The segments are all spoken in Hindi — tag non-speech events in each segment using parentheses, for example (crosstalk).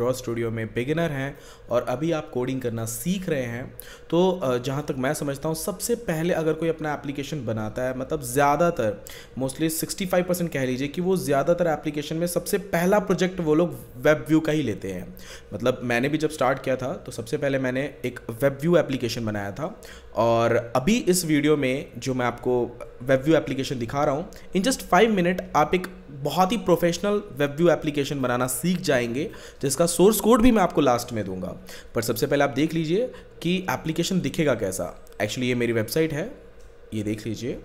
ड्रॉ स्टूडियो में बिगिनर हैं और अभी आप कोडिंग करना सीख रहे हैं तो जहाँ तक मैं समझता हूँ सबसे पहले अगर कोई अपना एप्लीकेशन बनाता है मतलब ज़्यादातर मोस्टली 65 परसेंट कह लीजिए कि वो ज़्यादातर एप्लीकेशन में सबसे पहला प्रोजेक्ट वो लोग वेब व्यू का ही लेते हैं मतलब मैंने भी जब स्टार्ट किया था तो सबसे पहले मैंने एक वेब व्यू एप्लीकेशन बनाया था और अभी इस वीडियो में जो मैं आपको वेब व्यू एप्लीकेशन दिखा रहा हूँ इन जस्ट फाइव मिनट आप एक बहुत ही प्रोफेशनल वेब व्यू एप्लीकेशन बनाना सीख जाएंगे जिसका सोर्स कोड भी मैं आपको लास्ट में दूंगा पर सबसे पहले आप देख लीजिए कि एप्लीकेशन दिखेगा कैसा एक्चुअली ये मेरी वेबसाइट है ये देख लीजिए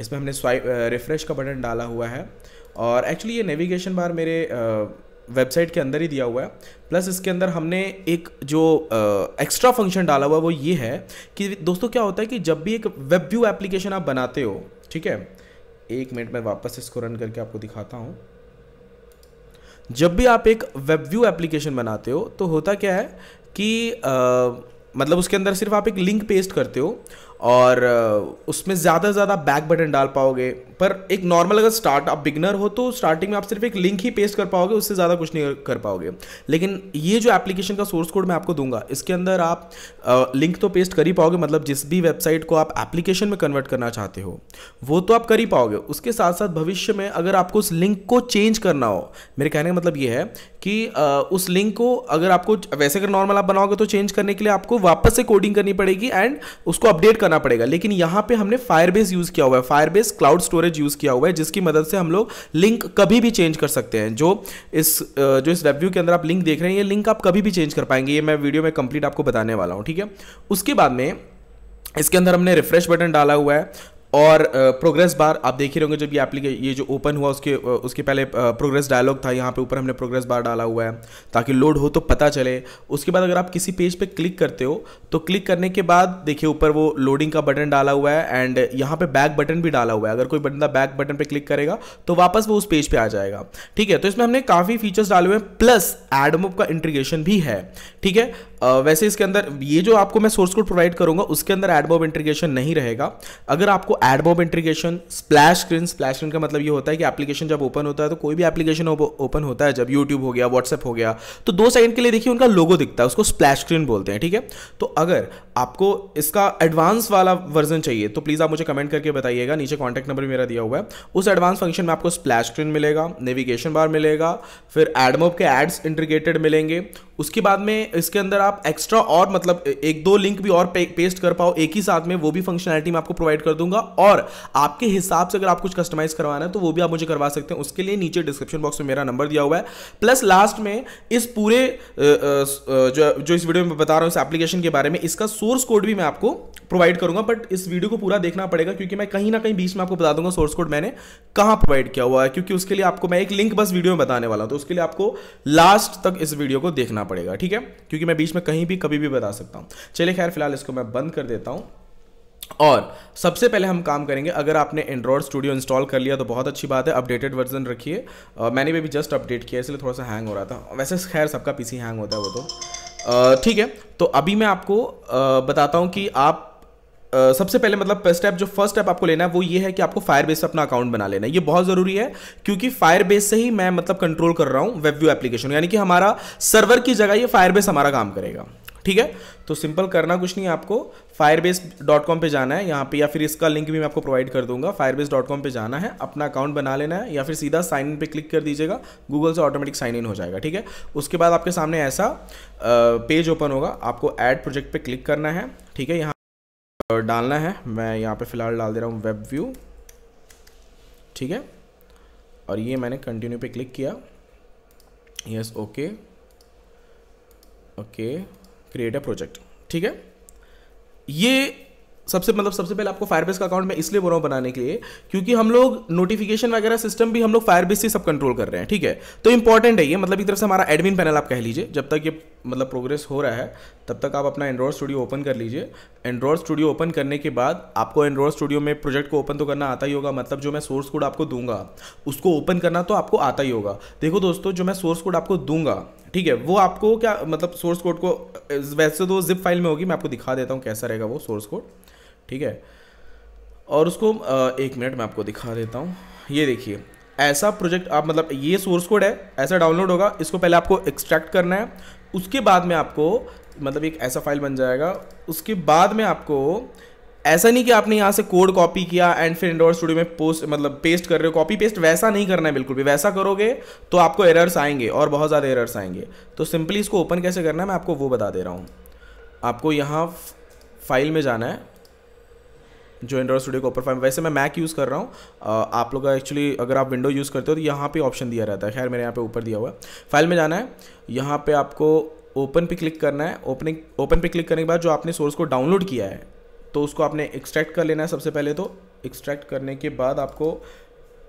इसमें हमने स्वाइप रिफ़्रेश का बटन डाला हुआ है और एक्चुअली ये नेविगेशन बार मेरे वेबसाइट के अंदर ही दिया हुआ है प्लस इसके अंदर हमने एक जो एक्स्ट्रा फंक्शन डाला हुआ है वो ये है कि दोस्तों क्या होता है कि जब भी एक वेब व्यू एप्लीकेशन आप बनाते हो ठीक है एक मिनट में वापस इसको रन करके आपको दिखाता हूँ जब भी आप एक वेब व्यू एप्लीकेशन बनाते हो तो होता क्या है कि आ, मतलब उसके अंदर सिर्फ आप एक लिंक पेस्ट करते हो और उसमें ज़्यादा से ज़्यादा बैक बटन डाल पाओगे पर एक नॉर्मल अगर स्टार्ट आप बिगनर हो तो स्टार्टिंग में आप सिर्फ एक लिंक ही पेस्ट कर पाओगे उससे ज़्यादा कुछ नहीं कर पाओगे लेकिन ये जो एप्लीकेशन का सोर्स कोड मैं आपको दूंगा इसके अंदर आप आ, लिंक तो पेस्ट कर ही पाओगे मतलब जिस भी वेबसाइट को आप एप्लीकेशन में कन्वर्ट करना चाहते हो वो तो आप कर ही पाओगे उसके साथ साथ भविष्य में अगर आपको उस लिंक को चेंज करना हो मेरे कहने का मतलब ये है कि आ, उस लिंक को अगर आपको वैसे अगर नॉर्मल आप बनाओगे तो चेंज करने के लिए आपको वापस से कोडिंग करनी पड़ेगी एंड उसको अपडेट करना पड़ेगा लेकिन यहाँ पे हमने फायरबेस यूज़ किया हुआ है Firebase cloud storage storage use किया हुआ है जिसकी मदद से हम लोग लिंक कभी भी चेंज कर सकते हैं जो इस जो इस रेव्यू के अंदर आप लिंक देख रहे हैं ये लिंक आप कभी भी चेंज कर पाएंगे ये मैं वीडियो में कंप्लीट आपको बताने वाला हूँ ठीक है उसके बाद में इसके अंदर हमने रिफ्रेश बटन डाला हुआ है और प्रोग्रेस बार आप देख ही होंगे जब ये एप्लीकेशन ये जो ओपन हुआ उसके उसके पहले प्रोग्रेस डायलॉग था यहाँ पे ऊपर हमने प्रोग्रेस बार डाला हुआ है ताकि लोड हो तो पता चले उसके बाद अगर आप किसी पेज पे क्लिक करते हो तो क्लिक करने के बाद देखिए ऊपर वो लोडिंग का बटन डाला हुआ है एंड यहाँ पे बैक बटन भी डाला हुआ है अगर कोई बंदा बैक बटन पर क्लिक करेगा तो वापस वो उस पेज पर पे आ जाएगा ठीक है तो इसमें हमने काफ़ी फीचर्स डाले हुए हैं प्लस एडमोप का इंट्रीगेशन भी है ठीक है वैसे इसके अंदर ये जो आपको मैं सोर्स कोड प्रोवाइड करूंगा उसके अंदर एडबॉब इंटीग्रेशन नहीं रहेगा अगर आपको AdMob integration splash screen splash screen का मतलब ये होता है कि एप्लीकेशन जब ओपन होता है तो कोई भी एप्लीकेशन ओपन होता है जब यूट्यूब हो गया व्हाट्सएप हो गया तो दो सेकंड के लिए देखिए उनका लोगो दिखता है उसको स्प्लैश स्क्रीन बोलते हैं ठीक है तो अगर आपको इसका एडवांस वाला वर्जन चाहिए तो प्लीज़ आप मुझे कमेंट करके बताइएगा नीचे कॉन्टैक्ट नंबर मेरा दिया हुआ है उस एडवांस फंक्शन में आपको स्प्लैश स्क्रीन मिलेगा नेविगेशन बार मिलेगा फिर एडमोब के एड्स इंटीग्रेटेड मिलेंगे उसके बाद में इसके अंदर आप एक्स्ट्रा और मतलब एक दो लिंक भी और पे, पेस्ट कर पाओ एक ही साथ में वो भी फंक्शनैलिटी मैं आपको प्रोवाइड कर दूंगा और आपके हिसाब से अगर आप कुछ कस्टमाइज करवाना है तो वो भी आप मुझे करवा सकते हैं उसके लिए नीचे डिस्क्रिप्शन बॉक्स में मेरा नंबर दिया हुआ है प्लस लास्ट में इस पूरे जो जो इस वीडियो में बता रहा हूँ इस एप्लीकेशन के बारे में इसका सोर्स कोड भी मैं आपको प्रोवाइड करूंगा बट इस वीडियो को पूरा देखना पड़ेगा क्योंकि मैं कहीं ना कहीं बीच में आपको बता दूंगा सोर्स कोड मैंने कहाँ प्रोवाइड किया हुआ है क्योंकि उसके लिए आपको मैं एक लिंक बस वीडियो में बताने वाला हूँ तो उसके लिए आपको लास्ट तक इस वीडियो को देखना पड़ेगा ठीक है क्योंकि मैं बीच में कहीं भी कभी भी बता सकता हूँ चलिए खैर फिलहाल इसको मैं बंद कर देता हूँ और सबसे पहले हम काम करेंगे अगर आपने एंड्रॉयड स्टूडियो इंस्टॉल कर लिया तो बहुत अच्छी बात है अपडेटेड वर्जन रखिए मैंने भी जस्ट अपडेट किया इसलिए थोड़ा सा हैंग हो रहा था वैसे खैर सबका पीसी हैंग होता है वो तो ठीक है तो अभी मैं आपको आ, बताता हूँ कि आप Uh, सबसे पहले मतलब स्टेप जो फर्स्ट स्टेप आपको लेना है वो ये है कि आपको फायरबेस बेस अपना अकाउंट बना लेना है ये बहुत ज़रूरी है क्योंकि फायरबेस से ही मैं मतलब कंट्रोल कर रहा हूँ व्यू एप्लीकेशन यानी कि हमारा सर्वर की जगह ये फायरबेस हमारा काम करेगा ठीक है तो सिंपल करना कुछ नहीं आपको फायरबेस डॉट कॉम पर जाना है यहाँ पे या फिर इसका लिंक भी मैं आपको प्रोवाइड कर दूंगा फायरबेस डॉट कॉम पर जाना है अपना अकाउंट बना लेना है या फिर सीधा साइन इन पे क्लिक कर दीजिएगा गूगल से ऑटोमेटिक साइन इन हो जाएगा ठीक है उसके बाद आपके सामने ऐसा पेज ओपन होगा आपको एड प्रोजेक्ट पर क्लिक करना है ठीक है यहाँ डालना है मैं यहाँ पे फ़िलहाल डाल दे रहा हूँ वेब व्यू ठीक है और ये मैंने कंटिन्यू पे क्लिक किया yes okay okay create a project ठीक है ये सबसे मतलब सबसे पहले आपको फायरबेस का अकाउंट मैं इसलिए बोल रहा हूँ बनाने के लिए क्योंकि हम लोग नोटिफिकेशन वगैरह सिस्टम भी हम लोग फायरबेस से सब कंट्रोल कर रहे हैं ठीक है तो इंपॉर्टेंट है ये मतलब एक तरफ से हमारा एडमिन पैनल आप कह लीजिए जब तक ये मतलब प्रोग्रेस हो रहा है तब तक आप अपना एंड्रॉयड स्टूडियो ओपन कर लीजिए एंड्रॉयड स्टूडियो ओपन करने के बाद आपको एंड्रॉयड स्टूडियो में प्रोजेक्ट को ओपन तो करना आता ही होगा मतलब जो मैं सोर्स कोड आपको दूंगा उसको ओपन करना तो आपको आता ही होगा देखो दोस्तों जो मैं सोर्स कोड आपको दूंगा ठीक है वो आपको क्या मतलब सोर्स कोड को वैसे तो जिप फाइल में होगी मैं आपको दिखा देता हूँ कैसा रहेगा वो सोर्स कोड ठीक है और उसको एक मिनट मैं आपको दिखा देता हूँ ये देखिए ऐसा प्रोजेक्ट आप मतलब ये सोर्स कोड है ऐसा डाउनलोड होगा इसको पहले आपको एक्सट्रैक्ट करना है उसके बाद में आपको मतलब एक ऐसा फाइल बन जाएगा उसके बाद में आपको ऐसा नहीं कि आपने यहाँ से कोड कॉपी किया एंड फिर इंडोर स्टूडियो में पोस्ट मतलब पेस्ट कर रहे हो कॉपी पेस्ट वैसा नहीं करना है बिल्कुल भी वैसा करोगे तो आपको एरर्स आएंगे और बहुत ज़्यादा एरर्स आएंगे तो सिंपली इसको ओपन कैसे करना है मैं आपको वो बता दे रहा हूँ आपको यहाँ फाइल में जाना है जो एंड्रॉइड स्टूडियो का ऊपर फाइल वैसे मैं मैक यूज़ कर रहा हूँ आप लोग का एक्चुअली अगर आप विंडो यूज़ करते हो तो यहाँ पे ऑप्शन दिया रहता है खैर मेरे यहाँ पे ऊपर दिया हुआ है फाइल में जाना है यहाँ पे आपको ओपन पे क्लिक करना है ओपनिंग ओपन पे क्लिक करने के बाद जो आपने सोर्स को डाउनलोड किया है तो उसको आपने एक्सट्रैक्ट कर लेना है सबसे पहले तो एक्सट्रैक्ट करने के बाद आपको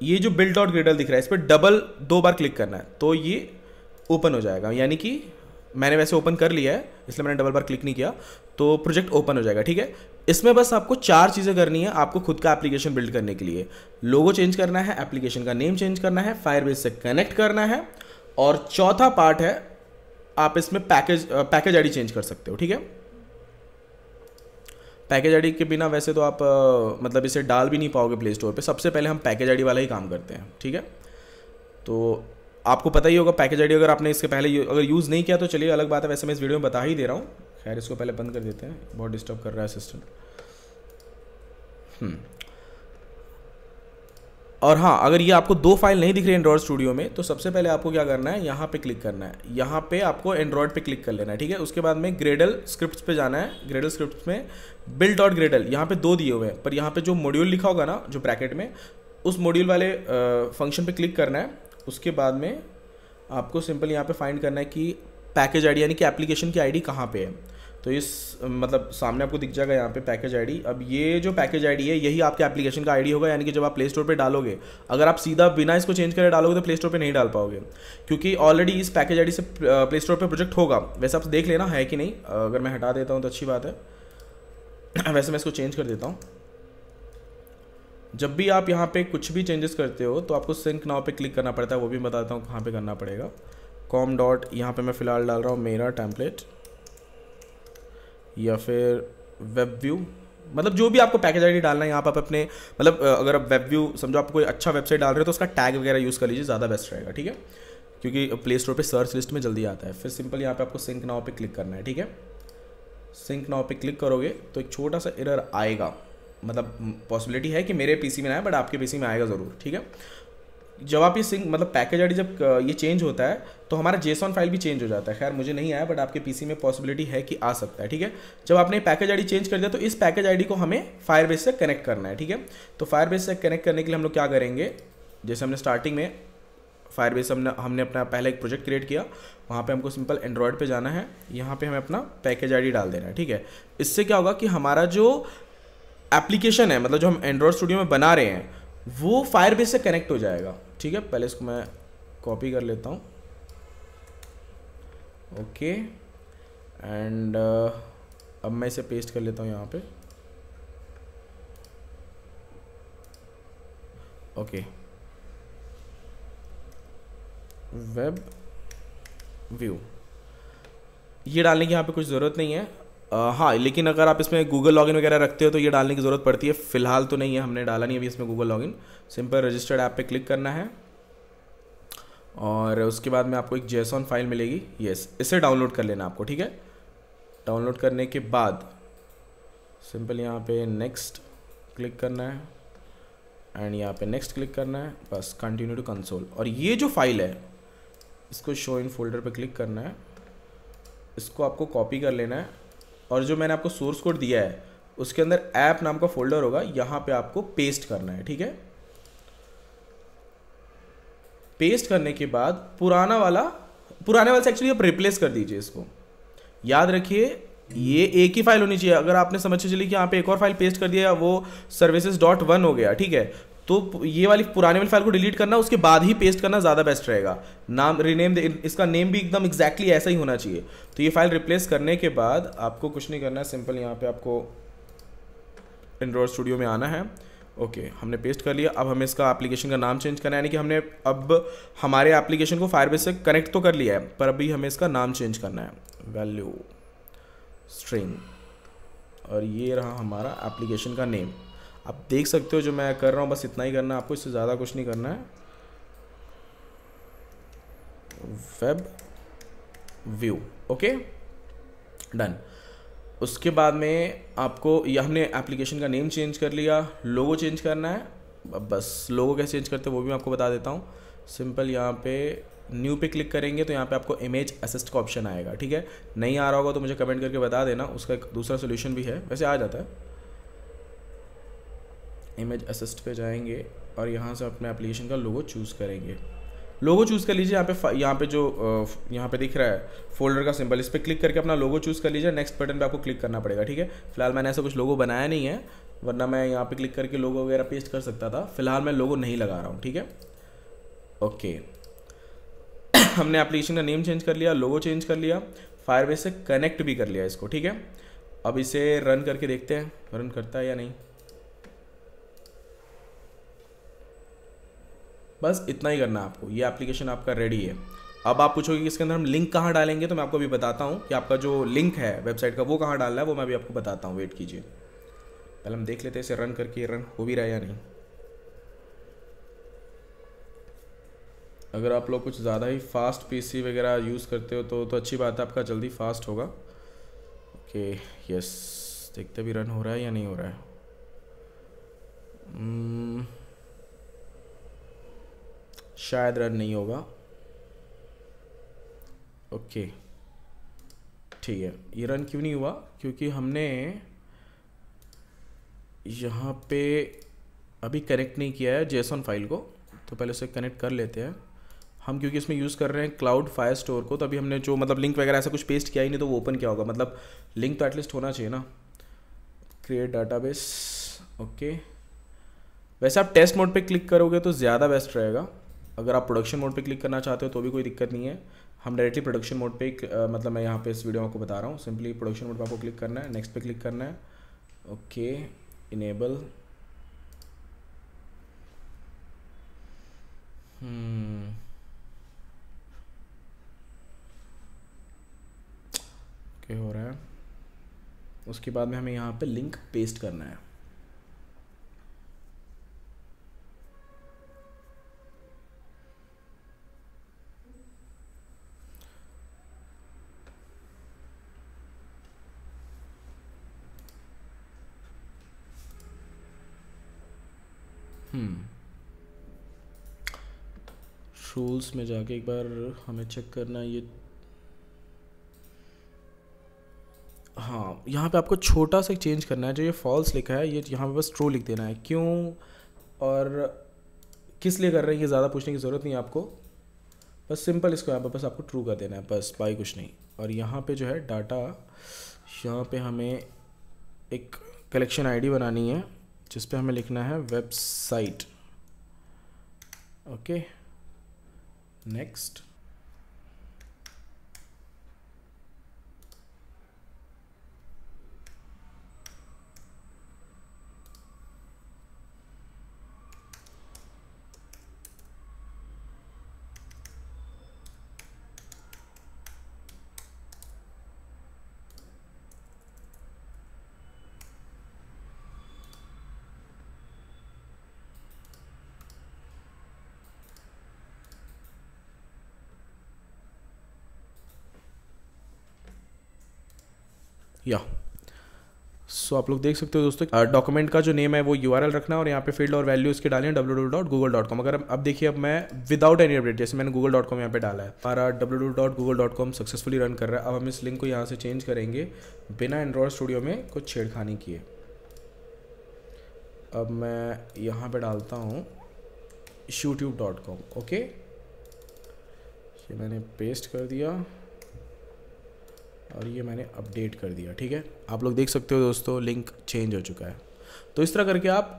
ये जो बिल्ड डॉट ग्रेडल दिख रहा है इस पर डबल दो बार क्लिक करना है तो ये ओपन हो जाएगा यानी कि मैंने वैसे ओपन कर लिया है इसलिए मैंने डबल बार क्लिक नहीं किया तो प्रोजेक्ट ओपन हो जाएगा ठीक है इसमें बस आपको चार चीज़ें करनी है आपको खुद का एप्लीकेशन बिल्ड करने के लिए लोगो चेंज करना है एप्लीकेशन का नेम चेंज करना है फायरबेस से कनेक्ट करना है और चौथा पार्ट है आप इसमें पैकेज पैकेज आईडी चेंज कर सकते हो ठीक है पैकेज आईडी के बिना वैसे तो आप आ, मतलब इसे डाल भी नहीं पाओगे प्ले स्टोर पर सबसे पहले हम पैकेज आईडी वाला ही काम करते हैं ठीक है तो आपको पता ही होगा पैकेज आईडी अगर आपने इसके पहले अगर यूज़ नहीं किया तो चलिए अलग बात है वैसे मैं इस वीडियो में बता ही दे रहा हूँ खैर इसको पहले बंद कर देते हैं बहुत डिस्टर्ब कर रहा है असिस्टेंट हम्म। और हाँ अगर ये आपको दो फाइल नहीं दिख रही एंड्रॉयड स्टूडियो में तो सबसे पहले आपको क्या करना है यहाँ पे क्लिक करना है यहाँ पे आपको एंड्रॉयड पे क्लिक कर लेना है ठीक है उसके बाद में ग्रेडल स्क्रिप्ट्स पे जाना है ग्रेडल स्क्रिप्ट्स में बिल्ड डॉट ग्रेडल यहाँ पे दो दिए हुए हैं पर यहाँ पे जो मॉड्यूल लिखा होगा ना जो ब्रैकेट में उस मॉड्यूल वाले फंक्शन पर क्लिक करना है उसके बाद में आपको सिंपल यहाँ पर फाइंड करना है कि पैकेज आई डी यानी कि एप्लीकेशन की आई डी कहाँ पर है तो इस मतलब सामने आपको दिख जाएगा यहाँ पे पैकेज आईडी अब ये जो पैकेज आईडी है यही आपके एप्लीकेशन का आईडी होगा यानी कि जब आप प्ले स्टोर पर डालोगे अगर आप सीधा बिना इसको चेंज करे डालोगे तो प्ले स्टोर पर नहीं डाल पाओगे क्योंकि ऑलरेडी इस पैकेज आईडी से प्ले स्टोर पर प्रोजेक्ट होगा वैसे आप देख लेना है कि नहीं अगर मैं हटा देता हूँ तो अच्छी बात है (clears throat) वैसे मैं इसको चेंज कर देता हूँ जब भी आप यहाँ पर कुछ भी चेंजेस करते हो तो आपको सिंक नाव पर क्लिक करना पड़ता है वो भी बताता हूँ कहाँ पर करना पड़ेगा कॉम डॉट यहाँ पर मैं फ़िलहाल डाल रहा हूँ मेरा टैम्पलेट या फिर वेब व्यू मतलब जो भी आपको पैकेज आईडी डालना है यहाँ पर आप अपने मतलब अगर आप वेब व्यू समझो आप कोई अच्छा वेबसाइट डाल रहे हो तो उसका टैग वगैरह यूज़ कर लीजिए ज़्यादा बेस्ट रहेगा ठीक है क्योंकि प्ले स्टोर पर सर्च लिस्ट में जल्दी आता है फिर सिंपल यहाँ पर आपको सिंक नाव पर क्लिक करना है ठीक है सिंक नाव पे क्लिक करोगे तो एक छोटा सा एरर आएगा मतलब पॉसिबिलिटी है कि मेरे पीसी में ना आए बट आपके पीसी में आएगा ज़रूर ठीक है जब आप ये सिंग मतलब पैकेज आईडी जब ये चेंज होता है तो हमारा जेसॉन फाइल भी चेंज हो जाता है खैर मुझे नहीं आया बट आपके पीसी में पॉसिबिलिटी है कि आ सकता है ठीक है जब आपने पैकेज आईडी चेंज कर दिया तो इस पैकेज आईडी को हमें फायरबेस से कनेक्ट करना है ठीक है तो फायरबेस से कनेक्ट करने के लिए हम लोग क्या करेंगे जैसे हमने स्टार्टिंग में फायरबेस हमने हमने अपना पहला एक प्रोजेक्ट क्रिएट किया वहाँ पे हमको सिंपल एंड्रॉयड पे जाना है यहाँ पे हमें अपना पैकेज आईडी डाल देना है ठीक है इससे क्या होगा कि हमारा जो एप्लीकेशन है मतलब जो हम एंड्रॉयड स्टूडियो में बना रहे हैं वो फायरबेस से कनेक्ट हो जाएगा ठीक है पहले इसको मैं कॉपी कर लेता हूँ ओके एंड uh, अब मैं इसे पेस्ट कर लेता हूँ यहाँ पे ओके वेब व्यू ये डालने की यहाँ पे कुछ ज़रूरत नहीं है हाँ लेकिन अगर आप इसमें गूगल लॉगिन वगैरह रखते हो तो ये डालने की ज़रूरत पड़ती है फ़िलहाल तो नहीं है हमने डाला नहीं अभी इसमें Google login simple registered app पे क्लिक करना है और उसके बाद में आपको एक जेसॉन फाइल मिलेगी यस इसे डाउनलोड कर लेना आपको ठीक है डाउनलोड करने के बाद सिंपल यहाँ पे नेक्स्ट क्लिक करना है एंड यहाँ पे नेक्स्ट क्लिक करना है बस कंटिन्यू टू कंसोल और ये जो फाइल है इसको शो इन फोल्डर पे क्लिक करना है इसको आपको कॉपी कर लेना है और जो मैंने आपको सोर्स कोड दिया है उसके अंदर ऐप नाम का फोल्डर होगा यहां पे आपको पेस्ट करना है ठीक है पेस्ट करने के बाद पुराना वाला पुराने वाले से एक्चुअली आप रिप्लेस कर दीजिए इसको याद रखिए ये एक ही फाइल होनी चाहिए अगर आपने समझ चली कि यहाँ पे एक और फाइल पेस्ट कर दिया वो सर्विसेज डॉट वन हो गया ठीक है तो ये वाली पुराने वाली फाइल को डिलीट करना उसके बाद ही पेस्ट करना ज़्यादा बेस्ट रहेगा नाम रीनेम इसका नेम भी एकदम एग्जैक्टली exactly ऐसा ही होना चाहिए तो ये फाइल रिप्लेस करने के बाद आपको कुछ नहीं करना है सिंपल यहाँ पे आपको एंड्रॉयड स्टूडियो में आना है ओके okay, हमने पेस्ट कर लिया अब हमें इसका एप्लीकेशन का नाम चेंज करना है यानी कि हमने अब हमारे एप्लीकेशन को फायरबेस से कनेक्ट तो कर लिया है पर अभी हमें इसका नाम चेंज करना है वैल्यू स्ट्रिंग और ये रहा हमारा एप्लीकेशन का नेम आप देख सकते हो जो मैं कर रहा हूँ बस इतना ही करना है आपको इससे ज़्यादा कुछ नहीं करना है वेब व्यू ओके डन उसके बाद में आपको यह हमने एप्लीकेशन का नेम चेंज कर लिया लोगो चेंज करना है बस लोगो कैसे चेंज करते हैं वो भी मैं आपको बता देता हूँ सिंपल यहाँ पे न्यू पे क्लिक करेंगे तो यहाँ पे आपको इमेज असिस्ट का ऑप्शन आएगा ठीक है नहीं आ रहा होगा तो मुझे कमेंट करके बता देना उसका एक दूसरा सोल्यूशन भी है वैसे आ जाता है इमेज असिस्ट पे जाएंगे और यहाँ से अपने एप्लीकेशन का लोगो चूज़ करेंगे लोगो चूज़ कर लीजिए यहाँ पे यहाँ पे जो यहाँ पे दिख रहा है फोल्डर का सिंबल इस पर क्लिक करके अपना लोगो चूज़ कर लीजिए नेक्स्ट बटन पे आपको क्लिक करना पड़ेगा ठीक है फिलहाल मैंने ऐसा कुछ लोगो बनाया नहीं है वरना मैं यहाँ पे क्लिक करके लोगो वगैरह पेस्ट कर सकता था फिलहाल मैं लोगो नहीं लगा रहा हूँ ठीक है ओके (coughs) हमने एप्लीकेशन का नेम चेंज कर लिया लोगो चेंज कर लिया फायरबेस से कनेक्ट भी कर लिया इसको ठीक है अब इसे रन करके देखते हैं रन करता है या नहीं बस इतना ही करना है आपको ये एप्लीकेशन आपका रेडी है अब आप पूछोगे कि इसके अंदर हम लिंक कहाँ डालेंगे तो मैं आपको अभी बताता हूँ कि आपका जो लिंक है वेबसाइट का वो कहाँ डालना है वो मैं अभी आपको बताता हूँ वेट कीजिए पहले हम देख लेते हैं इसे रन करके रन हो भी रहा है या नहीं अगर आप लोग कुछ ज़्यादा ही फास्ट पीसी वगैरह यूज़ करते हो तो तो अच्छी बात है आपका जल्दी फास्ट होगा ओके यस देखते भी रन हो रहा है या नहीं हो रहा है hmm, शायद रन नहीं होगा ओके ठीक है ये रन क्यों नहीं हुआ क्योंकि हमने यहाँ पे अभी कनेक्ट नहीं किया है जेसन फाइल को तो पहले उसे कनेक्ट कर लेते हैं हम क्योंकि इसमें यूज़ कर रहे हैं क्लाउड फायर स्टोर को तो अभी हमने जो मतलब लिंक वगैरह ऐसा कुछ पेस्ट किया ही नहीं तो वो ओपन किया होगा मतलब लिंक तो एटलीस्ट होना चाहिए ना क्रिएट डाटाबेस ओके वैसे आप टेस्ट मोड पे क्लिक करोगे तो ज़्यादा बेस्ट रहेगा अगर आप प्रोडक्शन मोड पे क्लिक करना चाहते हो तो भी कोई दिक्कत नहीं है हम डायरेक्टली प्रोडक्शन मोड पे मतलब मैं यहाँ पे इस वीडियो आपको बता रहा हूँ सिंपली प्रोडक्शन मोड पे आपको क्लिक करना है नेक्स्ट पे क्लिक करना है ओके इनेबल ओके हो रहा है उसके बाद में हमें यहाँ पे लिंक पेस्ट करना है रूल्स हम्म। में जाके एक बार हमें चेक करना ये हाँ यहाँ पे आपको छोटा सा चेंज करना है जो ये फॉल्स लिखा है ये यहाँ पे बस ट्रू लिख देना है क्यों और किस लिए कर रहे हैं ये ज़्यादा पूछने की ज़रूरत नहीं है आपको बस सिंपल इसको यहाँ पर बस आपको ट्रू कर देना है बस बाई कुछ नहीं और यहाँ पे जो है डाटा यहाँ पे हमें एक कलेक्शन आईडी बनानी है जिस पे हमें लिखना है वेबसाइट ओके नेक्स्ट या सो आप लोग देख सकते हो दोस्तों डॉक्यूमेंट uh, का जो नेम है वो यू रखना और यहाँ पे फील्ड और वैल्यू इसके डालें W W dot Google dot com अगर अब देखिए अब मैं विदाउट एनी अपडेट जैसे मैंने गूगल डॉट कॉम यहाँ पे डाला है हमारा W W dot Google dot com successfully run कर रहा है अब हम इस लिंक को यहाँ से चेंज करेंगे बिना एंड्रॉयड स्टूडियो में कुछ छेड़खानी किए अब मैं यहाँ पे डालता हूँ यूट्यूब डॉट कॉम ओके ये मैंने पेस्ट कर दिया और ये मैंने अपडेट कर दिया ठीक है आप लोग देख सकते हो दोस्तों लिंक चेंज हो चुका है तो इस तरह करके आप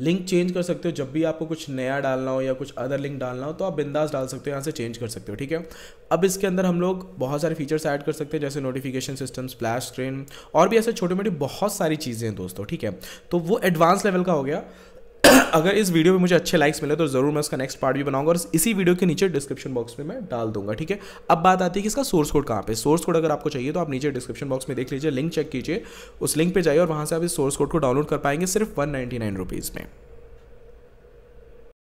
लिंक चेंज कर सकते हो जब भी आपको कुछ नया डालना हो या कुछ अदर लिंक डालना हो तो आप बिंदास डाल सकते हो यहाँ से चेंज कर सकते हो ठीक है अब इसके अंदर हम लोग बहुत सारे फीचर्स ऐड कर सकते हैं जैसे नोटिफिकेशन सिस्टम स्प्लैश स्क्रीन और भी ऐसे छोटी मोटी बहुत सारी चीज़ें हैं दोस्तों ठीक है तो वो एडवांस लेवल का हो गया अगर इस वीडियो में मुझे अच्छे लाइक्स मिले तो जरूर मैं उसका नेक्स्ट पार्ट भी बनाऊंगा और इसी वीडियो के नीचे डिस्क्रिप्शन बॉक्स में मैं डाल दूंगा ठीक है अब बात आती है कि इसका सोर्स कोड कहाँ पे सोर्स कोड अगर आपको चाहिए तो आप नीचे डिस्क्रिप्शन बॉक्स में देख लीजिए लिंक चेक कीजिए उस लिंक पर जाइए और वहाँ से आप इस सोर्स कोड को डाउनलोड कर पाएंगे सिर्फ वन नाइन्टी में